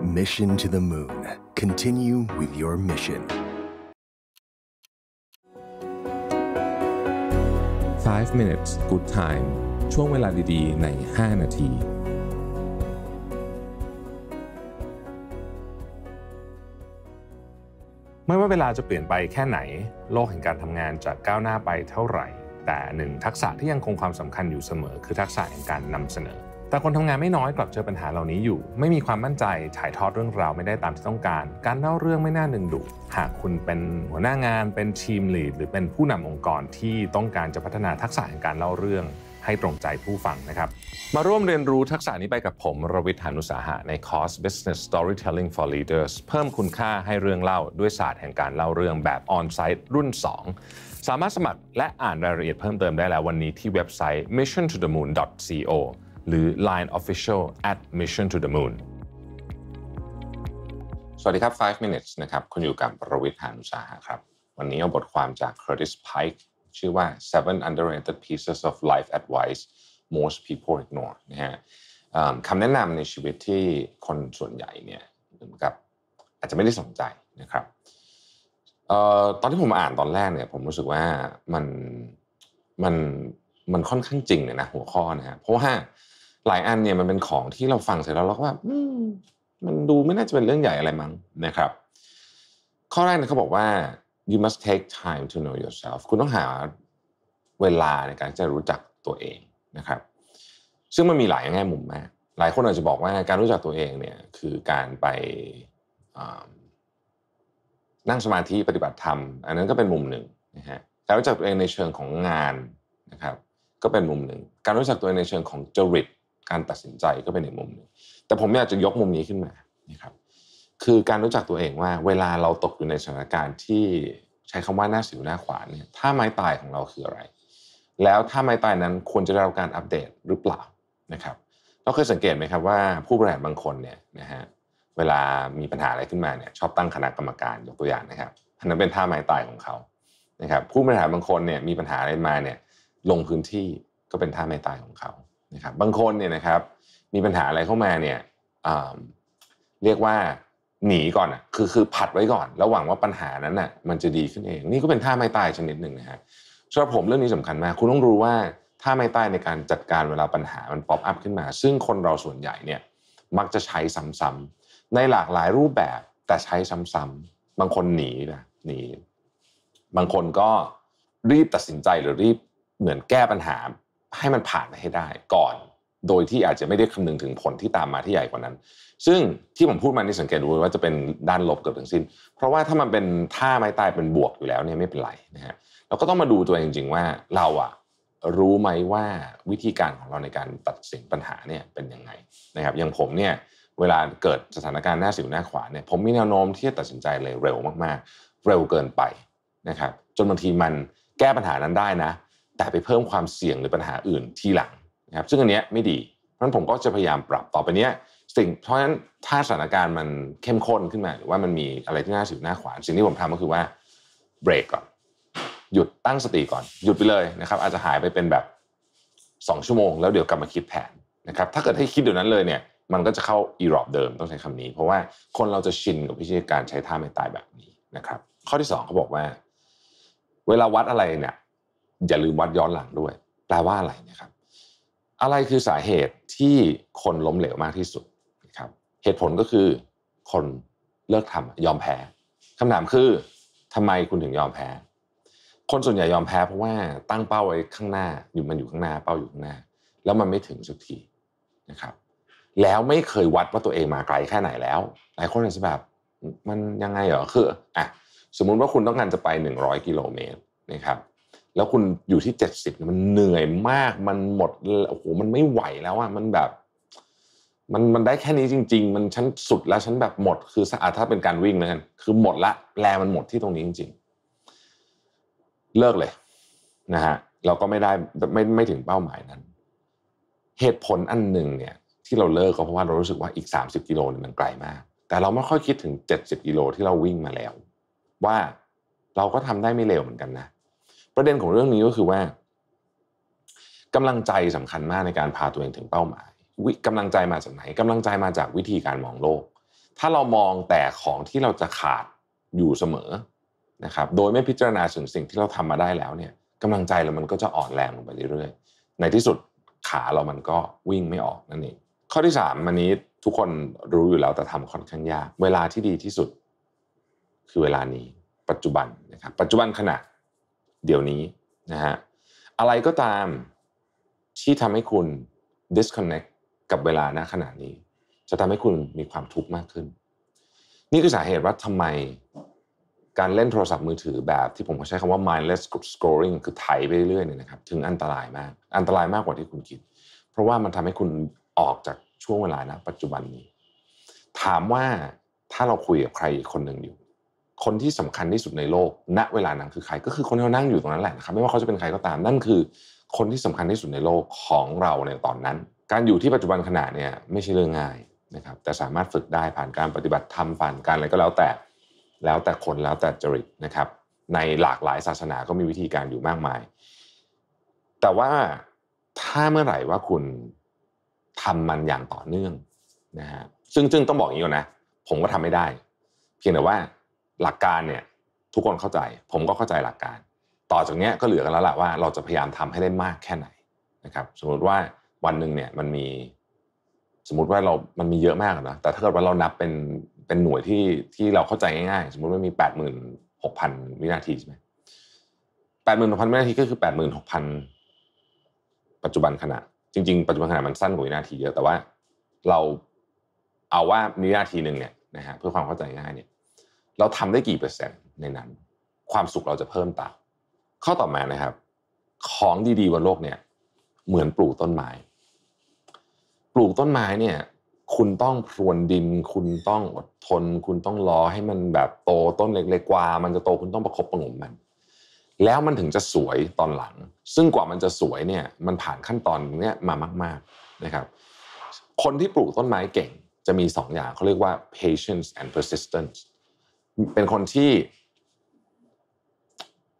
Mission to the Moon. Continue with your mission. 5 minutes good time ช่วงเวลาดีๆ ใน 5 นาที ไม่ว่าเวลาจะเปลี่ยนไปแค่ไหน โลกแห่งการทำงานจะก้าวหน้าไปเท่าไหร่ แต่หนึ่งทักษะที่ยังคงความสำคัญอยู่เสมอคือทักษะแห่งการนำเสนอแต่คนทำงานไม่น้อยกลับเจอปัญหาเหล่านี้อยู่ ไม่มีความมั่นใจ ถ่ายทอดเรื่องราวไม่ได้ตามที่ต้องการ การเล่าเรื่องไม่น่าดึงดูดหากคุณเป็นหัวหน้างาน เป็นทีมลีดหรือเป็นผู้นำองค์กรที่ต้องการจะพัฒนาทักษะการเล่าเรื่อง ให้ตรงใจผู้ฟังนะครับ มาร่วมเรียนรู้ทักษะนี้ไปกับผม รวิทยานุสาหะในคอร์ส Business Storytelling for Leaders เพิ่มคุณค่าให้เรื่องเล่าด้วยศาสตร์แห่งการเล่าเรื่องแบบออนไซต์รุ่น 2 สามารถสมัครและอ่านรายละเอียดเพิ่มเติมได้แล้ววันนี้ที่เว็บไซต์ mission to the moon co หรือ Line Official at Mission to the Moon สวัสดีครับ 5 minutes นะครับ คุณอยู่กับประวิทย์หานุสาหะครับ วันนี้เอาบทความจาก Curtis Pike ชื่อว่า Seven Underrated Pieces of Life Advice Most People Ignore นะฮะคำแนะนำในชีวิตที่คนส่วนใหญ่เนี่ยเหมือนกับอาจจะไม่ได้สนใจนะครับออตอนที่ผมอ่านตอนแรกเนี่ยผมรู้สึกว่ามันมันมันค่อนข้างจริงเลยนะหัวข้อนะฮะเพราะว่าหลายอันเนี่ยมันเป็นของที่เราฟังเสร็จแล้วเราก็ว่ามันดูไม่น่าจะเป็นเรื่องใหญ่อะไรมั้งนะครับ ข้อแรกเนี่ยเขาบอกว่า you must take time to know yourself คุณต้องหาเวลาในการจะรู้จักตัวเองนะครับ ซึ่งมันมีหลายแง่มุมมากหลายคนอาจจะบอกว่า การรู้จักตัวเองเนี่ย คือการไป นั่งสมาธิปฏิบัติธรรม อันนั้นก็เป็นมุมหนึ่งนะฮะการรู้จักตัวเองในเชิงของงานนะครับ ก็เป็นมุมหนึ่ง การรู้จักตัวเองในเชิงของจริตการตัดสินใจก็เป็นอีกมุมหนึ่งแต่ผมอยากจะยกมุมนี้ขึ้นมานะครับ คือการรู้จักตัวเองว่า เวลาเราตกอยู่ในสถานการณ์ที่ใช้คำว่าหน้าสิวหน้าขวานเนี่ยถ้าไม้ตายของเราคืออะไร แล้วถ้าไม้ตายนั้นควรจะได้รับการอัปเดตหรือเปล่านะครับ เราเคยสังเกตไหมครับว่าผู้บริหารบางคนเนี่ยนะฮะ เวลามีปัญหาอะไรขึ้นมาเนี่ยชอบตั้งคณะกรรมการยกตัวอย่างนะครับอันนั้นเป็นท่าไม้ตายของเขา นะครับ ผู้บริหารบางคนเนี่ยมีปัญหาอะไรมาเนี่ยลงพื้นที่ก็เป็นท่าไม้ตายของเขานะครับบางคนเนี่ยนะครับมีปัญหาอะไรเข้ามาเนี่ยเรียกว่าหนีก่อนอ่ะคือคือผัดไว้ก่อน แล้วหวังว่าปัญหานั้นอ่ะมันจะดีขึ้นเอง นี่ก็เป็นท่าไม้ตายชนิดหนึ่งนะฮะสำหรับผมเรื่องนี้สำคัญมาก คุณต้องรู้ว่าท่าไม้ตายในการจัดการเวลาปัญหา มันป๊อปอัพขึ้นมา ซึ่งคนเราส่วนใหญ่เนี่ยมักจะใช้ซ้ำๆในหลากหลายรูปแบบแต่ใช้ซ้ำๆบางคนหนีนะหนี บางคนก็รีบตัดสินใจหรือรีบเหมือนแก้ปัญหาให้มันผ่านไปให้ได้ก่อน โดยที่อาจจะไม่ได้คำนึงถึงผลที่ตามมาที่ใหญ่กว่านั้น ซึ่งที่ผมพูดมานี่สังเกตดูว่าจะเป็นด้านลบเกือบถึงสิ้น เพราะว่าถ้ามันเป็นท่าไม้ตายเป็นบวกอยู่แล้วเนี่ยไม่เป็นไรนะฮะเราก็ต้องมาดูตัวเองจริง ๆว่าเราอะรู้ไหมว่าวิธีการของเราในการตัดสินปัญหาเนี่ยเป็นยังไงนะครับ อย่างผมเนี่ยเวลาเกิดสถานการณ์หน้าสิวหน้าขวาเนี่ยผมมีแนวโน้มที่จะตัดสินใจเลยเร็วมากๆ เร็วเกินไปนะครับ จนบางทีมันแก้ปัญหานั้นได้นะแต่ไปเพิ่มความเสี่ยงหรือปัญหาอื่นทีหลังนะครับ ซึ่งอันเนี้ยไม่ดี เพราะฉะนั้นผมก็จะพยายามปรับต่อไปเนี้ยสิ่งเพราะฉะนั้นถ้าสถานการณ์มันเข้มข้นขึ้นมาหรือว่ามันมีอะไรที่น่าสิวหน้าขวานสิ่งที่ผมทำก็คือว่า เบรกก่อน หยุดตั้งสติก่อน หยุดไปเลยนะครับ อาจจะหายไปเป็นแบบ 2 ชั่วโมงแล้วเดี๋ยวกลับมาคิดแผนนะครับ ถ้าเกิดให้คิดเดี๋ยวนั้นเลยเนี่ย มันก็จะเข้าอีรอบเดิมต้องใช้คำนี้ เพราะว่าคนเราจะชินกับวิธีการใช้ท่าไม่ตายแบบนี้นะครับ ข้อที่2เขาบอกว่าเวลาวัดอะไรเนี่ยอย่าลืมวัดย้อนหลังด้วย แปลว่าอะไรนะครับ อะไรคือสาเหตุที่คนล้มเหลวมากที่สุดนะครับ เหตุผลก็คือคนเลิกทำยอมแพ้ คำถามคือ ทำไมคุณถึงยอมแพ้ คนส่วนใหญ่ยอมแพ้เพราะว่าตั้งเป้าไว้ข้างหน้า อยู่มันอยู่ข้างหน้า เป้าอยู่ข้างหน้า แล้วมันไม่ถึงสักทีนะครับ แล้วไม่เคยวัดว่าตัวเองมาไกลแค่ไหนแล้ว หลายคนอาจจะแบบมันยังไงเหรอ คืออ่ะสมมุติว่าคุณต้องการจะไป 100กิโลเมตรนะครับแล้วคุณอยู่ที่เจ็ดสิบมันเหนื่อยมาก มันหมดโอ้โหมันไม่ไหวแล้วอ่ะมันแบบมันมันได้แค่นี้จริง ๆ มันฉันสุดแล้วฉันแบบหมดคือสะอาดถ้าเป็นการวิ่งนะกันคือหมดละแรงมันหมดที่ตรงนี้จริงๆเลิกเลยนะฮะเราก็ไม่ได้ไม่ไม่ถึงเป้าหมายนั้น เหตุผลอันหนึ่งเนี่ย ที่เราเลิกก็เพราะว่าเรารู้สึกว่าอีกสสามิบกิโลนี่มันไกลมาก แต่เราไม่ค่อยคิดถึงเจ็ดสิบกิโลที่เราวิ่งมาแล้ว ว่าเราก็ทำได้ไม่เร็วเหมือนกันนะประเด็นของเรื่องนี้ก็คือว่า กำลังใจสำคัญมากในการพาตัวเองถึงเป้าหมายกำลังใจมาจากไหน กำลังใจมาจากวิธีการมองโลก ถ้าเรามองแต่ของที่เราจะขาดอยู่เสมอนะครับโดยไม่พิจารณาถึงสิ่งที่เราทำมาได้แล้วเนี่ยกำลังใจเรามันก็จะอ่อนแรงลงไปเรื่อยๆในที่สุดขาเรามันก็วิ่งไม่ออกนั่นเองข้อที่3มันนี้ทุกคนรู้อยู่แล้วแต่ทำค่อนข้างยากเวลาที่ดีที่สุด คือเวลานี้ปัจจุบันนะครับปัจจุบันขณะเดี๋ยวนี้นะฮะอะไรก็ตามที่ทำให้คุณ disconnect กับเวลาณขณะนี้ จะทำให้คุณมีความทุกข์มากขึ้น นี่คือสาเหตุว่าทำไมการเล่นโทรศัพท์มือถือแบบที่ผมใช้คำว่า mindless scrolling คือไถไปเรื่อยๆเนี่ยนะครับ ถึงอันตรายมาก อันตรายมากกว่าที่คุณคิด เพราะว่ามันทำให้คุณออกจากช่วงเวลานะปัจจุบันนี้ ถามว่าถ้าเราคุยกับใครอีกคนหนึ่งอยู่คนที่สำคัญที่สุดในโลก ณ เวลานั้นคือใคร ก็คือคนที่เานั่งอยู่ตรงนั้นแหละนะครับ ไม่ว่าเขาจะเป็นใครก็ตาม นั่นคือคนที่สำคัญที่สุดในโลกของเราในตอนนั้น การอยู่ที่ปัจจุบันขณะเนี่ยไม่ใช่เรื่องง่ายนะครับ แต่สามารถฝึกได้ผ่านการปฏิบัติธรรมผ่านการอะไรก็แล้วแต่ แล้วแต่คนแล้วแต่จริตนะครับ ในหลากหลายศาสนาก็มีวิธีการอยู่มากมาย แต่ว่าถ้าเมื่อไหร่ว่าคุณทำมันอย่างต่อเนื่องนะฮะ ซึ่งซึ่งต้องบอกอย่างนี้นะ ผมก็ทำไม่ได้ เพียงแต่ว่าหลักการเนี่ยทุกคนเข้าใจผมก็เข้าใจหลักการ ต่อจากนี้ก็เหลือกันแล้วแหละว่า เราจะพยายามทำให้ได้มากแค่ไหนนะครับ สมมติว่าวันหนึ่งเนี่ยมันมีสมมติว่าเรา มันมีเยอะมากนะแต่ถ้าเกิดว่าเรานับเป็นเป็นหน่วยที่ที่เราเข้าใจง่ายๆสมมติว่ามี8กพันวินาทีใช่ไหมแปดหมื่นหกพันวินาทีก็คือแปดหมื่นหกพันปัจจุบันขณะจริงๆ ปัจจุบันขณะมันสั้นกว่าวินาทีเยอะแต่ว่า เราเอาว่ามีวินาทีหนึ่งเนี่ยนะฮะเพื่อความเข้าใจง่ายเนี่ยเราทำได้กี่เปอร์เซ็นต์ในนั้น ความสุขเราจะเพิ่มตามข้อต่อมานะครับ ของดีๆบนโลกเนี่ยเหมือนปลูกต้นไม้ ปลูกต้นไม้เนี่ยคุณต้องพรวนดิน คุณต้องอดทน คุณต้องรอให้มันแบบโตต้นเล็กๆกว่า มันจะโตคุณต้องประคบประงมมัน แล้วมันถึงจะสวยตอนหลัง ซึ่งกว่ามันจะสวยเนี่ยมันผ่านขั้นตอนเนี้ยมามาก ๆนะครับ คนที่ปลูกต้นไม้เก่งจะมี2ออย่างเขาเรียกว่า patience and persistence เป็นคนที่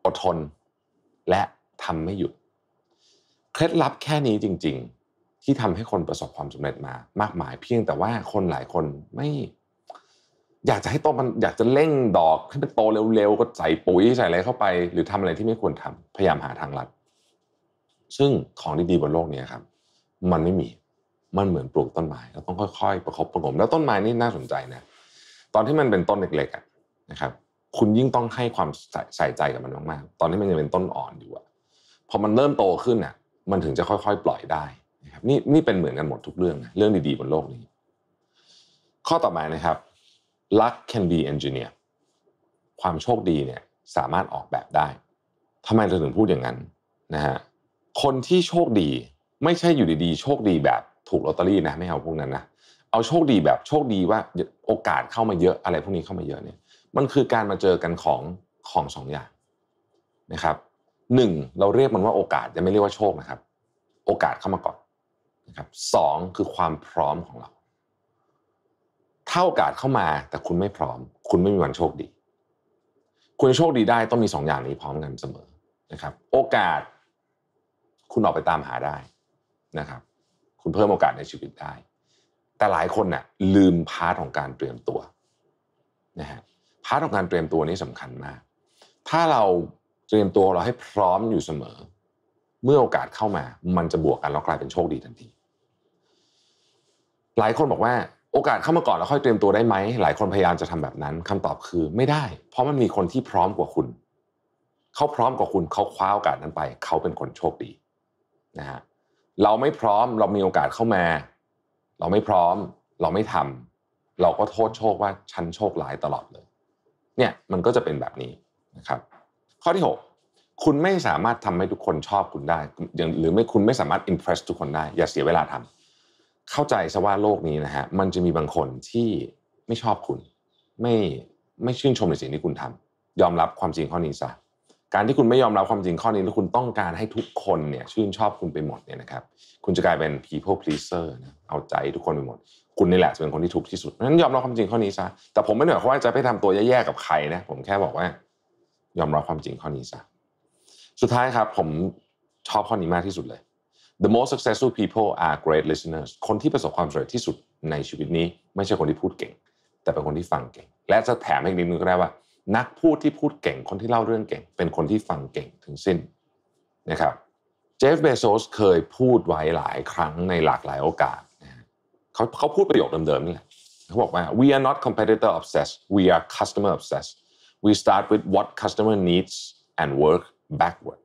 อดทนและทำไม่หยุดเคล็ดลับแค่นี้จริง ๆ ที่ทำให้คนประสบความสำเร็จมา มากมายเพียงแต่ว่าคนหลายคนไม่ อยากจะให้โตมัน อยากจะเร่งดอกให้มันโตเร็วๆก็ใส่ปุ๋ยใส่อะไรเข้าไป หรือทำอะไรที่ไม่ควรทำพยายามหาทางลัด ซึ่งของดีๆบนโลกนี้ครับ มันไม่มี มันเหมือนปลูกต้นไม้เราต้องค่อยๆประคบประงมแล้วต้นไม้นี่น่าสนใจนะตอนที่มันเป็นต้นเล็กๆอ่ะะครับคุณยิ่งต้องให้ความใส่ใจกับมันมาก ๆ ตอนนี้มันยังเป็นต้นอ่อนอยู่อะพอมันเริ่มโตขึ้นอะมันถึงจะค่อย ๆ ปล่อยได้นะครับนี่นี่เป็นเหมือนกันหมดทุกเรื่อง เรื่องดี ๆ บนโลกนี้ ข้อต่อมานะครับ luck can be engineered ความโชคดีเนี่ยสามารถออกแบบได้ทำไมเราถึงพูดอย่างนั้นนะฮะคนที่โชคดีไม่ใช่อยู่ดีๆ โชคดีแบบถูกลอตเตอรี่นะไม่เอาพวกนั้นนะ เอาโชคดีแบบโชคดีว่าโอกาสเข้ามาเยอะ อะไรพวกนี้เข้ามาเยอะเนี่ยมันคือการมาเจอกันของของสองอย่างนะครับหนึ่งเราเรียกมันว่าโอกาสจะไม่เรียกว่าโชคนะครับ โอกาสเข้ามาก่อนนะครับสองคือความพร้อมของเราถ้าโอกาสเข้ามาแต่คุณไม่พร้อม คุณไม่มีวันโชคดี คุณโชคดีได้ต้องมีสองอย่างนี้พร้อมกันเสมอนะครับ โอกาส คุณออกไปตามหาได้นะครับ คุณเพิ่มโอกาสในชีวิตได้แต่หลายคนนะ่ะ ลืมพาร์ทของการเตรียมตัว นะฮะพาร์ทของการเตรียมตัวนี้สำคัญมาก ถ้าเราเตรียมตัวเราให้พร้อมอยู่เสมอ เมื่อโอกาสเข้ามา มันจะบวกกันแล้วกลายเป็นโชคดีทันที หลายคนบอกว่า โอกาสเข้ามาก่อนแล้วค่อยเตรียมตัวได้ไหม หลายคนพยายามจะทำแบบนั้นคำตอบคือไม่ได้ เพราะมันมีคนที่พร้อมกว่าคุณ เขาพร้อมกว่าคุณเขาคว้าโอกาสนั้นไป เขาเป็นคนโชคดีนะฮะ เราไม่พร้อม เรามีโอกาสเข้ามา เราไม่พร้อม เราไม่ทำ เราก็โทษโชคว่าฉันโชคหลายตลอดเลยเนี่ยมันก็จะเป็นแบบนี้นะครับข้อที่ 6 คุณไม่สามารถทำให้ทุกคนชอบคุณได้ หรือไม่คุณไม่สามารถอิมเพรสทุกคนได้ อย่าเสียเวลาทำ เข้าใจซะว่าโลกนี้นะฮะมันจะมีบางคนที่ไม่ชอบคุณ ไม่ไม่ชื่นชมในสิ่งที่คุณทำ ยอมรับความจริงข้อนี้ซะการที่คุณไม่ยอมรับความจริงข้อนี้แล้วคุณต้องการให้ทุกคนเนี่ยชื่นชอบคุณไปหมดเนี่ยนะครับ คุณจะกลายเป็น people pleaser นะเอาใจทุกคนไปหมดคุณนี่แหละจะเป็นคนที่ถูกที่สุดนั้นยอมรับความจริงข้อนี้ซะ แต่ผมไม่ได้ือายาว่าจะไปทำตัวแย่ๆกับใครนะ ผมแค่บอกว่ายอมรับความจริงข้อนี้ซะ สุดท้ายครับ ผมชอบข้อนี้มากที่สุดเลย the most successful people are great listeners คนที่ประสบความสำเร็จที่สุดในชีวิตนี้ ไม่ใช่คนที่พูดเก่ง แต่เป็นคนที่ฟังเก่ง และจะแถมอีกนิดนึงก็ได้ว่า นักพูดที่พูดเก่ง คนที่เล่าเรื่องเก่ง เป็นคนที่ฟังเก่งถึงสิ้นนะครับ เจฟเบโซสเคยพูดไว้หลายครั้งในหลากหลายโอกาสเขาเขาพูดประโยคเดิมๆนี่แหละเขาบอกว่า we are not competitor obsessed we are customer obsessed we start with what customer needs and work backward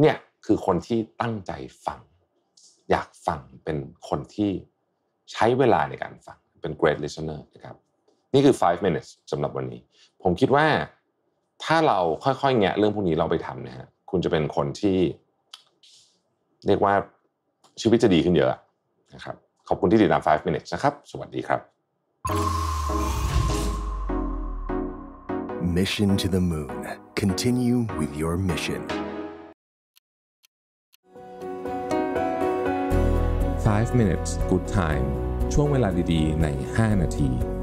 เนี่ยคือคนที่ตั้งใจฟัง อยากฟัง เป็นคนที่ใช้เวลาในการฟัง เป็น great listener นะครับ นี่คือ 5 minutes สำหรับวันนี้ ผมคิดว่าถ้าเราค่อยๆแงะเรื่องพวกนี้เราไปทำนะฮะคุณจะเป็นคนที่ เรียกว่าชีวิตจะดีขึ้นเยอะนะครับขอบคุณที่ติดตาม 5 minutes นะครับ สวัสดีครับ Mission to the Moon Continue with your mission 5 minutes good time ช่วงเวลาดีๆ ใน 5 นาที